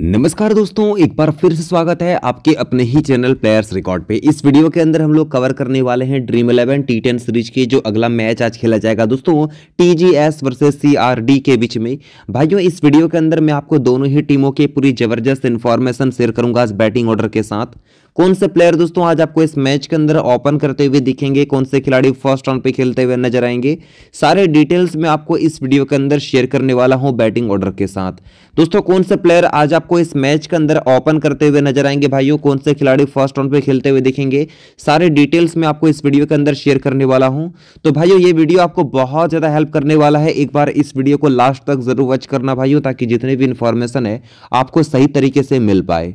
नमस्कार दोस्तों एक बार फिर से स्वागत है आपके अपने ही चैनल प्लेयर्स रिकॉर्ड पे इस वीडियो के अंदर हम लोग कवर करने वाले हैं Dream Eleven T ten series के जो अगला मैच आज खेला जाएगा दोस्तों T G S versus C R D के बीच में भाइयों इस वीडियो के अंदर मैं आपको दोनों ही टीमों के पूरी जबरदस्त इन्फॉर्मेशन शेयर करूंगा इस बैटिंग ऑर्डर के साथ कौन से प्लेयर दोस्तों आज आपको इस मैच के अंदर ओपन करते हुए दिखेंगे कौन से खिलाड़ी फर्स्ट राउंड पे खेलते हुए नजर आएंगे सारे डिटेल्स में आपको इस वीडियो के अंदर शेयर करने वाला हूं बैटिंग ऑर्डर के साथ दोस्तों कौन से प्लेयर आज आपको इस मैच के अंदर ओपन करते हुए नजर आएंगे भाइयों कौन से खिलाड़ी फर्स्ट राउंड पे खेलते हुए दिखेंगे सारे डिटेल्स में आपको इस वीडियो के अंदर शेयर करने वाला हूँ तो भाइयों ये वीडियो आपको बहुत ज्यादा हेल्प करने वाला है एक बार इस वीडियो को लास्ट तक जरूर वॉच करना भाइयों ताकि जितने भी इंफॉर्मेशन है आपको सही तरीके से मिल पाए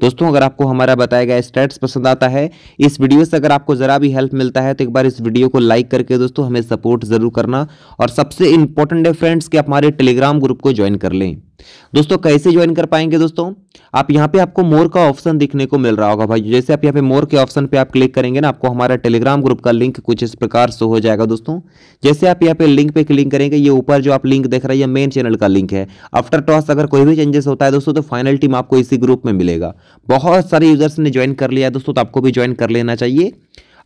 दोस्तों अगर आपको हमारा बताया गया स्टेट्स पसंद आता है इस वीडियो से अगर आपको ज़रा भी हेल्प मिलता है तो एक बार इस वीडियो को लाइक करके दोस्तों हमें सपोर्ट ज़रूर करना और सबसे इंपॉर्टेंट है फ्रेंड्स कि आप हमारे टेलीग्राम ग्रुप को ज्वाइन कर लें दोस्तों कैसे ज्वाइन कर पाएंगे दोस्तों आप यहाँ पे आपको मोर का ऑप्शन दिखने को मिल रहा होगा भाई जैसे आप यहाँ पे मोर के ऑप्शन पे आप क्लिक करेंगे ना आपको हमारा टेलीग्राम ग्रुप का लिंक कुछ इस प्रकार से हो जाएगा दोस्तों जैसे आप यहाँ पे लिंक पे क्लिक करेंगे ये ऊपर जो आप लिंक देख रहे हैं ये मेन चैनल का लिंक है आफ्टर टॉस अगर कोई भी चेंजेस होता है दोस्तों तो फाइनल टीम आपको इसी ग्रुप में मिलेगा बहुत सारे यूजर्स ने ज्वाइन कर लिया दोस्तों तो आपको भी ज्वाइन कर लेना चाहिए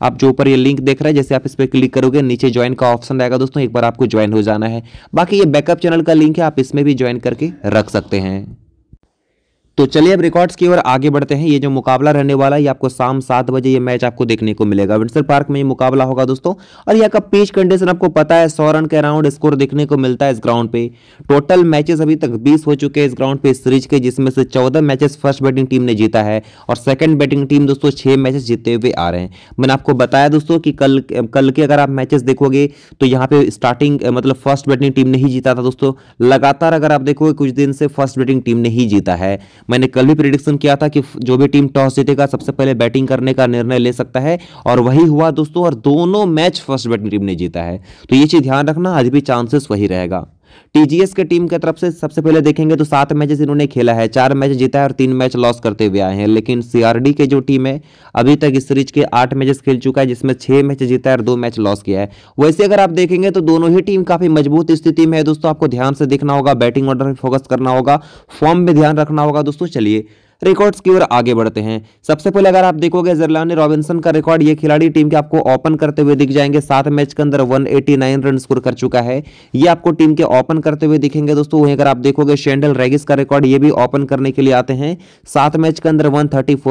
आप जो ऊपर ये लिंक देख रहे हैं जैसे आप इस पर क्लिक करोगे नीचे ज्वाइन का ऑप्शन रहेगा दोस्तों एक बार आपको ज्वाइन हो जाना है बाकी ये बैकअप चैनल का लिंक है आप इसमें भी ज्वाइन करके रख सकते हैं तो चलिए अब रिकॉर्ड्स की ओर आगे बढ़ते हैं ये जो मुकाबला रहने वाला है ये आपको शाम सात बजे ये मैच आपको देखने को मिलेगा विंडसर पार्क में ये मुकाबला होगा दोस्तों और यहाँ का पिच कंडीशन आपको पता है सौ रन के अराउंड स्कोर देखने को मिलता है इस ग्राउंड पे टोटल मैचेस अभी तक बीस हो चुके हैं इस ग्राउंड पे सीरीज के जिसमें से चौदह मैचेस फर्स्ट बैटिंग टीम ने जीता है और सेकंड बैटिंग टीम दोस्तों छह मैचेस जीते हुए आ रहे हैं मैंने आपको बताया दोस्तों की कल कल के अगर आप मैचेस देखोगे तो यहाँ पे स्टार्टिंग मतलब फर्स्ट बैटिंग टीम ने ही जीता था दोस्तों लगातार अगर आप देखोगे कुछ दिन से फर्स्ट बैटिंग टीम ने ही जीता है मैंने कल भी प्रिडिक्शन किया था कि जो भी टीम टॉस जीतेगा सबसे पहले बैटिंग करने का निर्णय ले सकता है और वही हुआ दोस्तों और दोनों मैच फर्स्ट बैटिंग टीम ने जीता है तो ये चीज़ ध्यान रखना आज भी चांसेस वही रहेगा टीजीएस के टीम की तरफ से सबसे पहले देखेंगे तो सात मैचेस इन्होंने खेला है चार मैच जीता है और तीन मैच लॉस करते हुए आए हैं लेकिन सीआरडी के जो टीम है अभी तक इस सीरीज के आठ मैचेस खेल चुका है जिसमें छह मैच जीता है और दो मैच लॉस किया है वैसे अगर आप देखेंगे तो दोनों ही टीम काफी मजबूत स्थिति में है दोस्तों आपको ध्यान से देखना होगा बैटिंग ऑर्डर में फोकस करना होगा फॉर्म में ध्यान रखना होगा दोस्तों चलिए रिकॉर्ड्स की ओर आगे बढ़ते हैं सबसे पहले अगर आप देखोगे जरलानी रॉबिन्सन का रिकॉर्ड ये खिलाड़ी टीम के आपको ओपन करते हुए दिख जाएंगे सात मैच के अंदर 189 रन स्कोर कर चुका है ये आपको टीम के ओपन करते हुए दिखेंगे दोस्तों वहीं अगर आप देखोगे शेंडल रेगिस का रिकॉर्ड ये भी ओपन करने के लिए आते हैं सात मैच के अंदर वन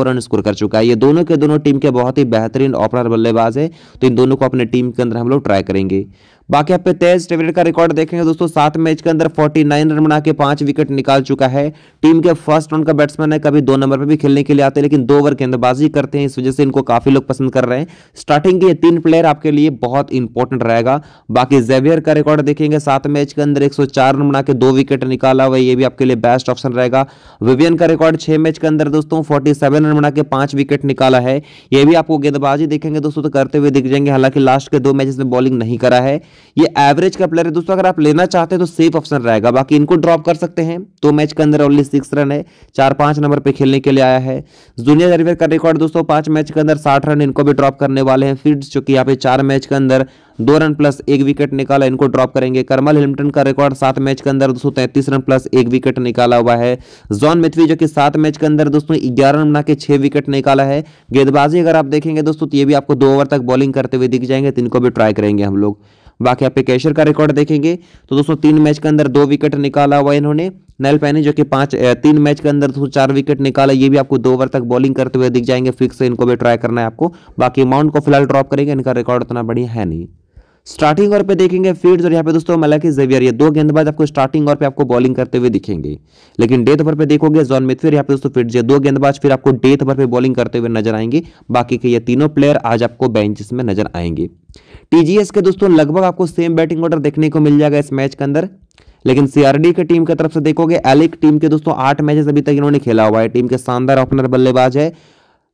रन स्कोर कर चुका है ये दोनों के दोनों टीम के बहुत ही बेहतरीन ओपनर बल्लेबाज है तो इन दोनों को अपने टीम के अंदर हम लोग ट्राई करेंगे बाकी आप तेज ट्रेवलर का रिकॉर्ड देखेंगे दोस्तों सात मैच के अंदर 49 रन बना के पांच विकेट निकाल चुका है टीम के फर्स्ट राउंड का बैट्समैन है कभी दो नंबर पर भी खेलने के लिए आते हैं लेकिन दो ओवर गेंदबाजी करते हैं इस वजह से इनको काफी लोग पसंद कर रहे हैं स्टार्टिंग के ये तीन प्लेयर आपके लिए बहुत इंपॉर्टेंट रहेगा बाकी जेवियर का रिकॉर्ड देखेंगे सात मैच के अंदर एक रन बना के दो विकेट निकाला हुआ ये भी आपके लिए बेस्ट ऑप्शन रहेगा विवियन का रिकॉर्ड छह मैच के अंदर दोस्तों फोर्टी रन बना के पांच विकेट निकाला है ये भी आपको गेंदबाजी देखेंगे दोस्तों तो करते हुए दिख जाएंगे हालांकि लास्ट के दो मैचेस में बॉलिंग नहीं करा है ये एवरेज का प्लेयर है दोस्तों अगर आप लेना चाहते हैं तो सेफ ऑप्शन रहेगा बाकी इनको ड्रॉप कर सकते हैं तो मैच के अंदर ओनली सिक्स रन है चार पांच नंबर पे खेलने के लिए आया है जूनियर जरवेर का रिकॉर्ड दोस्तों पांच मैच के अंदर साठ रन इनको भी ड्रॉप करने वाले हैं फिर चूंकि यहाँ पे चार मैच के अंदर दो रन प्लस एक विकेट निकाला इनको ड्रॉप करेंगे करमल हिमटन का रिकॉर्ड सात मैच के अंदर दोस्तों तैंतीस रन प्लस एक विकेट निकाला हुआ है जॉन मिथवी जो कि सात मैच के अंदर दोस्तों ग्यारह रन बना के छह विकेट निकाला है गेंदबाजी अगर आप देखेंगे दोस्तों तो ये भी आपको दो ओवर तक बॉलिंग करते हुए दिख जाएंगे तो इनको भी ट्राई करेंगे हम लोग बाकी आप कैशर का रिकॉर्ड देखेंगे तो दोस्तों तीन मैच के अंदर दो विकेट निकाला हुआ इन्होंने नैल पैनी जो कि पांच तीन मैच के अंदर चार विकेट निकाला ये भी आपको दो ओवर तक बॉलिंग करते हुए दिख जाएंगे फिक्स इनको भी ट्राई करना है आपको बाकी अमाउंट को फिलहाल ड्रॉप करेंगे इनका रिकॉर्ड उतना बढ़िया है नहीं स्टार्टिंग ओवर पे देखेंगे फीड्स और यहाँ पे दोस्तों मलाकी जेवियर ये दो गेंदबाज आपको स्टार्टिंग ओवर पे आपको बॉलिंग करते हुए दिखेंगे लेकिन डेथ ओवर पे देखोगे जॉन मिथफिर यहाँ पे दोस्तों फीड्स ये दो गेंदबाज फिर आपको डेथ ओवर पे बॉलिंग करते हुए नजर आएंगे बाकी के ये तीनों प्लेयर आज आपको बेंचेस में नजर आएंगे टीजीएस के दोस्तों लगभग आपको सेम बैटिंग ऑर्डर देखने को मिल जाएगा इस मैच के अंदर लेकिन सीआरडी के टीम की तरफ से देखोगे एलिक टीम के दोस्तों आठ मैचेस अभी तक इन्होंने खेला हुआ है टीम के शानदार ओपनर बल्लेबाज है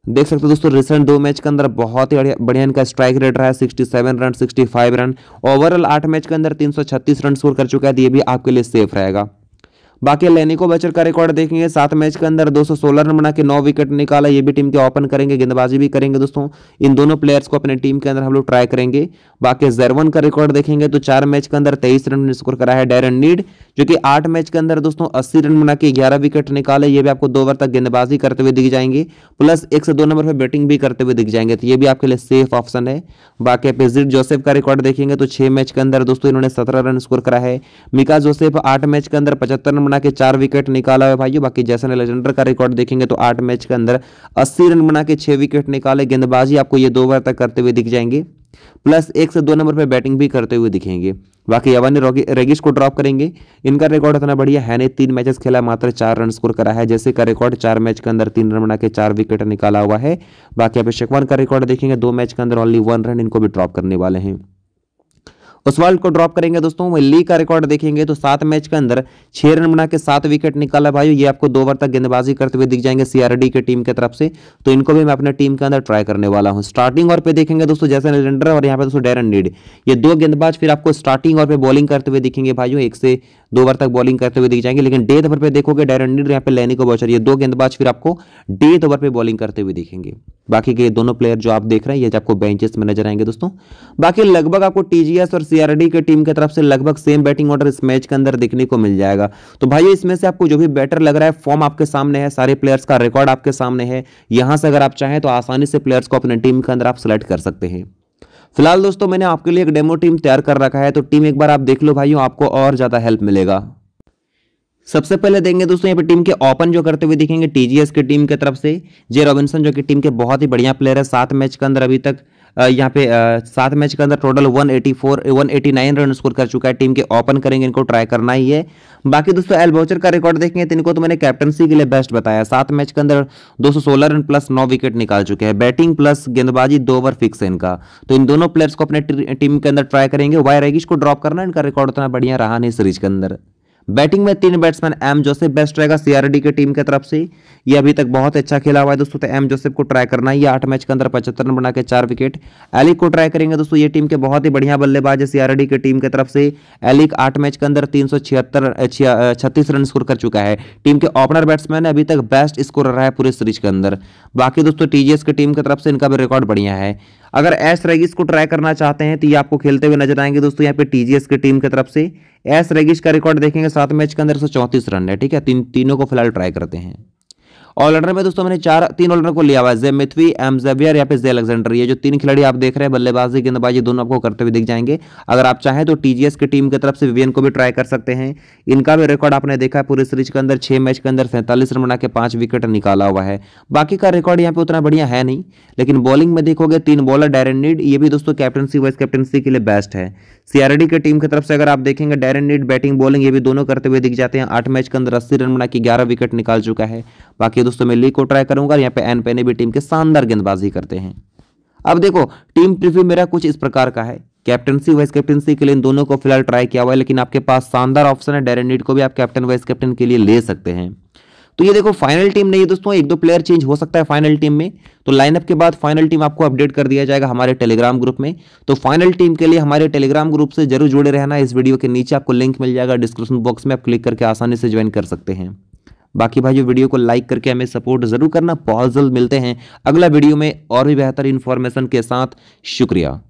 देख सकते हो दोस्तों रिसेंट दो मैच के अंदर बहुत ही बढ़िया इनका स्ट्राइक रेट रहा है 67 रन 65 रन ओवरऑल आठ मैच के अंदर 336 रन स्कोर कर चुका है तो ये भी आपके लिए सेफ रहेगा बाकी लेनिको बचर का रिकॉर्ड देखेंगे सात मैच के अंदर 216 रन बना के नौ विकेट निकाला ये भी टीम के ओपन करेंगे गेंदबाजी भी करेंगे दोस्तों इन दोनों प्लेयर्स को अपने टीम के अंदर हम लोग ट्राई करेंगे बाकी जरवन का रिकॉर्ड देखेंगे तो चार मैच के अंदर तेईस रन स्कोर करा है डेरन नीड जो कि आठ मैच के अंदर दोस्तों अस्सी रन बना के ग्यारह विकेट निकाले ये भी आपको दो ओवर तक गेंदबाजी करते हुए दिख जाएंगे प्लस एक से दो नंबर पर बैटिंग भी करते हुए दिख जाएंगे तो ये भी आपके लिए सेफ ऑप्शन है बाकी आप जोसेफ का रिकॉर्ड देखेंगे तो छह मैच के अंदर दोस्तों इन्होंने सत्रह रन स्कोर करा है मिका जोसेफ आठ मैच के अंदर पचहत्तर रन बना के चार विकेट निकाला है भाइयों बाकी जैसन एलेक्जेंडर का रिकॉर्ड देखेंगे तो आठ मैच के अंदर अस्सी रन बना के छह विकेट निकाले गेंदबाजी आपको ये दो ओवर तक करते हुए दिख जाएंगे प्लस एक से दो नंबर पर बैटिंग भी करते हुए दिखेंगे बाकी यवानी रेगिश को ड्रॉप करेंगे इनका रिकॉर्ड इतना बढ़िया है नहीं तीन मैचेस खेला मात्र चार रन स्कोर करा है जैसे का रिकॉर्ड चार मैच के अंदर तीन रन बना के चार विकेट निकाला हुआ है बाकी अभिषेक वन का रिकॉर्ड देखेंगे दो मैच के अंदर ओनली वन रन इनको भी ड्रॉप करने वाले हैं उस वर्ल्ड को ड्रॉप करेंगे दोस्तों ली का रिकॉर्ड देखेंगे तो सात मैच के अंदर छह रन बना के सात विकेट निकाला भाई ये आपको दो बार तक गेंदबाजी करते हुए दिख जाएंगे सीआरडी के टीम की तरफ से तो इनको भी मैं अपने टीम के अंदर ट्राई करने वाला हूँ स्टार्टिंग और पे देखेंगे दोस्तों जैसे और यहाँ पे दोस्तों डेरन डीड ये दो गेंदबाज फिर आपको स्टार्टिंग और पे बॉलिंग करते हुए दिखेंगे भाई एक से दो ओवर तक बॉलिंग करते हुए दिख जाएंगे लेकिन डेथ ओवर तो पर देखोगे डायरन यहाँ पे लेने को बहुत चाहिए दो गेंदबाज फिर आपको डेथ ओवर तो पर बॉलिंग करते हुए दिखेंगे बाकी के दोनों प्लेयर जो आप देख रहे हैं ये आपको बेंचेस में नजर आएंगे दोस्तों बाकी लगभग आपको टीजीएस और सीआरडी के टीम की तरफ से लगभग सेम बैटिंग ऑर्डर इस मैच के अंदर देखने को मिल जाएगा तो भाई इसमें से आपको जो भी बैटर लग रहा है फॉर्म आपके सामने है सारे प्लेयर्स का रिकॉर्ड आपके सामने है यहां से अगर आप चाहें तो आसानी से प्लेयर्स को अपने टीम के अंदर आप सेलेक्ट कर सकते हैं फिलहाल दोस्तों मैंने आपके लिए एक डेमो टीम तैयार कर रखा है तो टीम एक बार आप देख लो भाइयों आपको और ज़्यादा हेल्प मिलेगा सबसे पहले देंगे दोस्तों यहाँ पे टीम के ओपन जो करते हुए दिखेंगे टीजीएस की टीम की तरफ से जे रॉबिन्सन जो कि टीम के बहुत ही बढ़िया प्लेयर है सात मैच के अंदर अभी तक यहाँ पे सात मैच के अंदर टोटल 184 189 रन स्कोर कर चुका है टीम के ओपन करेंगे इनको ट्राई करना ही है बाकी दोस्तों बोचर का रिकॉर्ड देखेंगे तो इनको तो मैंने कैप्टनसी के लिए बेस्ट बताया सात मैच के अंदर 216 रन प्लस नौ विकेट निकाल चुके हैं बैटिंग प्लस गेंदबाजी दो ओवर फिक्स है इनका तो इन दोनों प्लेयर्स को अपने टीम के अंदर ट्राई करेंगे वाई रेगिश को ड्रॉप करना इनका रिकॉर्ड उतना बढ़िया रहा नहीं सीरीज के अंदर बैटिंग में तीन बैट्समैन एम जोसेफ बेस्ट रहेगा सीआरडी की टीम की तरफ से ये अभी तक बहुत अच्छा खेला हुआ है दोस्तों तो एम जोसेफ को ट्राई करना है ये आठ मैच के अंदर पचहत्तर रन बना के चार विकेट एलिक को ट्राई करेंगे दोस्तों ये टीम के बहुत ही बढ़िया बल्लेबाज है सीआरडी की टीम की तरफ से एलिक आठ मैच के अंदर तीन सौ छत्तीस रन स्कोर कर चुका है टीम के ओपनर बैट्समैन अभी तक बेस्ट स्कोर रहा है पूरे सीरीज के अंदर बाकी दोस्तों टीजीएस की टीम की तरफ से इनका भी रिकॉर्ड बढ़िया है अगर एस रेगिस को ट्राई करना चाहते हैं तो ये आपको खेलते हुए नजर आएंगे दोस्तों यहाँ पे टीजीएस की टीम की तरफ से एस रेगिस का रिकॉर्ड देखेंगे सात मैच के अंदर एक रन है ठीक है तीन तीनों को फिलहाल ट्राई करते हैं ऑलराउंडर में दोस्तों मैंने चार तीन ऑलराउंडर को लिया हुआ है जे मिथवी एम जेवियर या फिर जे अलेक्जेंडर ये जो तीन खिलाड़ी आप देख रहे हैं बल्लेबाजी गेंदबाजी दोनों आपको करते हुए दिख जाएंगे अगर आप चाहें तो टीजीएस की टीम की तरफ से विवियन को भी ट्राई कर सकते हैं इनका भी रिकॉर्ड आपने देखा है पूरी सीरीज के अंदर छह मैच के अंदर सैंतालीस रन बना के पांच विकेट निकाला हुआ है बाकी का रिकॉर्ड यहाँ पे उतना बढ़िया है नहीं लेकिन बॉलिंग में देखोगे तीन बॉलर डायरेन नीड ये भी दोस्तों कैप्टनसी वाइस कैप्टनसी के लिए बेस्ट है सीआरडी की टीम की तरफ से अगर आप देखेंगे डायरेन नीड बैटिंग बॉलिंग ये भी दोनों करते हुए दिख जाते हैं आठ मैच के अंदर अस्सी रन बना के ग्यारह विकेट निकाल चुका है बाकी दोस्तों मैं ली को ट्राई करूंगा यहाँ पे एन पेने भी टीम के शानदार गेंदबाजी करते हैं अब देखो टीम प्रिव्यू मेरा कुछ इस प्रकार का है कैप्टनसी वाइस कैप्टनसी के लिए इन दोनों को फिलहाल ट्राई किया हुआ है लेकिन आपके पास शानदार ऑप्शन है डेरन को भी आप कैप्टन वाइस कैप्टन के लिए ले सकते हैं तो ये देखो फाइनल टीम नहीं है दोस्तों एक दो प्लेयर चेंज हो सकता है फाइनल टीम में तो लाइनअप के बाद फाइनल टीम आपको अपडेट कर दिया जाएगा हमारे टेलीग्राम ग्रुप में तो फाइनल टीम के लिए हमारे टेलीग्राम ग्रुप से जरूर जुड़े रहना इस वीडियो के नीचे आपको लिंक मिल जाएगा डिस्क्रिप्शन बॉक्स में आप क्लिक करके आसानी से ज्वाइन कर सकते हैं बाकी भाई वीडियो को लाइक करके हमें सपोर्ट ज़रूर करना बहुत जल्द मिलते हैं अगला वीडियो में और भी बेहतर इन्फॉर्मेशन के साथ शुक्रिया